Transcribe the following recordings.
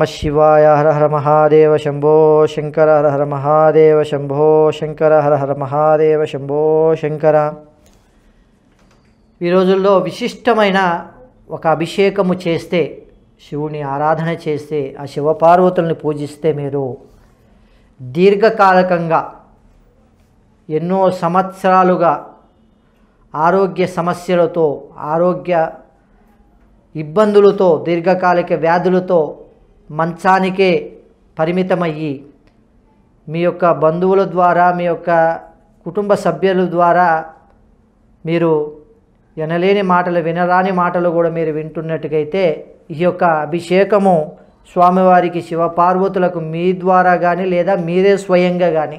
నమ శివాయ హర హర మహాదేవ శంభో శంకర హర హర మహాదేవ శంభో శంకర హర హర మహాదేవ శంభో శంకర ఈ రోజుల్లో విశిష్టమైన ఒక అభిషేకము చేస్తే శివుని ఆరాధన చేస్తే ఆ శివపార్వతుల్ని పూజిస్తే మీరు దీర్ఘకాలకంగా ఎన్నో సంవత్సరాలుగా ఆరోగ్య సమస్యలతో ఆరోగ్య ఇబ్బందులతో దీర్ఘకాలిక వ్యాధులతో మంచానికే పరిమితమయ్యి మీ యొక్క బంధువుల ద్వారా మీ యొక్క కుటుంబ సభ్యుల ద్వారా మీరు వినలేని మాటలు వినరాని మాటలు కూడా మీరు వింటున్నట్టుగైతే ఈ యొక్క అభిషేకము స్వామివారికి శివపార్వతులకు మీ ద్వారా కానీ లేదా మీరే స్వయంగా కానీ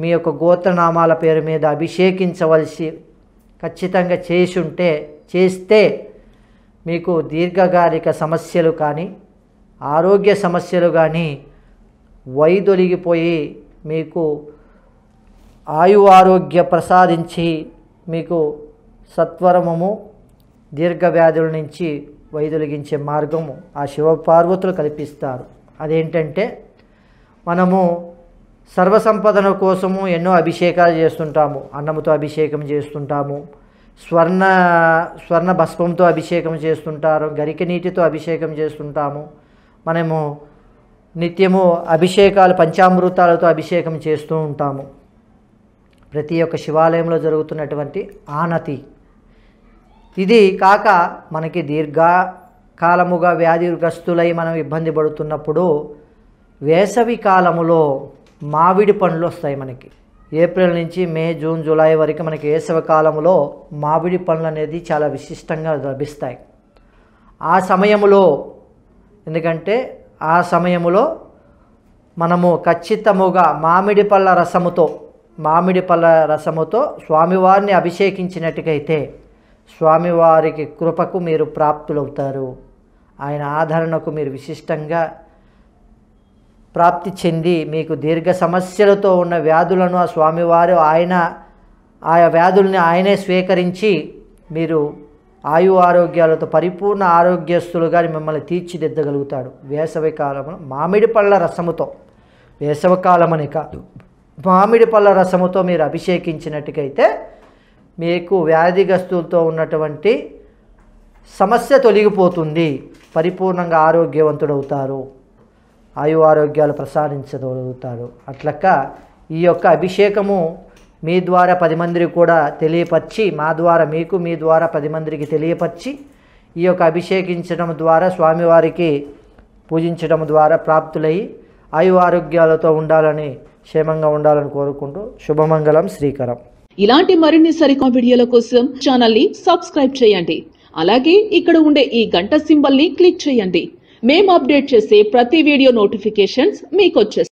మీ యొక్క గోత్రనామాల పేరు మీద అభిషేకించవలసి ఖచ్చితంగా చేసి ఉంటే చేస్తే మీకు దీర్ఘకాలిక సమస్యలు కానీ ఆరోగ్య సమస్యలు కానీ వైదొలిగిపోయి మీకు ఆయు ఆరోగ్య ప్రసాదించి మీకు సత్వరమము దీర్ఘవ్యాధుల నుంచి వైదొలిగించే మార్గము ఆ శివపార్వతులు కల్పిస్తారు అదేంటంటే మనము సర్వసంపదన కోసము ఎన్నో అభిషేకాలు చేస్తుంటాము అన్నముతో అభిషేకం చేస్తుంటాము స్వర్ణ స్వర్ణ భస్మంతో అభిషేకం చేస్తుంటారు గరిక నీటితో అభిషేకం చేస్తుంటాము మనము నిత్యము అభిషేకాలు పంచామృతాలతో అభిషేకం చేస్తూ ఉంటాము ప్రతి ఒక్క శివాలయంలో జరుగుతున్నటువంటి ఆనతి ఇది కాక మనకి దీర్ఘకాలముగా వ్యాధిగ్రస్తులై మనం ఇబ్బంది పడుతున్నప్పుడు వేసవి కాలములో మామిడి పండ్లు వస్తాయి మనకి ఏప్రిల్ నుంచి మే జూన్ జూలై వరకు మనకి వేసవి కాలంలో మామిడి పండ్లు అనేది చాలా విశిష్టంగా లభిస్తాయి ఆ సమయంలో ఎందుకంటే ఆ సమయములో మనము ఖచ్చితముగా మామిడి పళ్ళ రసముతో మామిడి పళ్ళ రసముతో స్వామివారిని అభిషేకించినట్టుకైతే స్వామివారికి కృపకు మీరు ప్రాప్తులవుతారు ఆయన ఆదరణకు మీరు విశిష్టంగా ప్రాప్తి చెంది మీకు దీర్ఘ సమస్యలతో ఉన్న వ్యాధులను ఆ స్వామివారు ఆయన ఆయా వ్యాధుల్ని ఆయనే స్వీకరించి మీరు ఆయు ఆరోగ్యాలతో పరిపూర్ణ ఆరోగ్యస్తులుగా మిమ్మల్ని తీర్చిదిద్దగలుగుతాడు వేసవి కాలంలో మామిడి పళ్ళ రసముతో వేసవకాలం అని కాదు మామిడి పళ్ళ రసముతో మీరు అభిషేకించినట్టుకైతే మీకు వ్యాధిగ్రస్తులతో ఉన్నటువంటి సమస్య తొలగిపోతుంది పరిపూర్ణంగా ఆరోగ్యవంతుడవుతారు ఆయు ఆరోగ్యాలు ప్రసాదించగలుగుతారు అట్లక్క ఈ యొక్క అభిషేకము మీ ద్వారా పది మందికి కూడా తెలియపరిచి మా ద్వారా మీకు మీ ద్వారా పది మందికి తెలియపరిచి ఈ యొక్క అభిషేకించడం ద్వారా స్వామివారికి పూజించడం ద్వారా ప్రాప్తులయ్యి ఆయు ఆరోగ్యాలతో ఉండాలని క్షేమంగా ఉండాలని కోరుకుంటూ శుభమంగళం శ్రీకరం ఇలాంటి మరిన్ని సరికొత్త వీడియోల కోసం ఛానల్ ని సబ్స్క్రైబ్ చేయండి అలాగే ఇక్కడ ఉండే ఈ గంట సింబల్ ని క్లిక్ చేయండి మేము అప్డేట్ చేసే ప్రతి వీడియో నోటిఫికేషన్స్ మీకు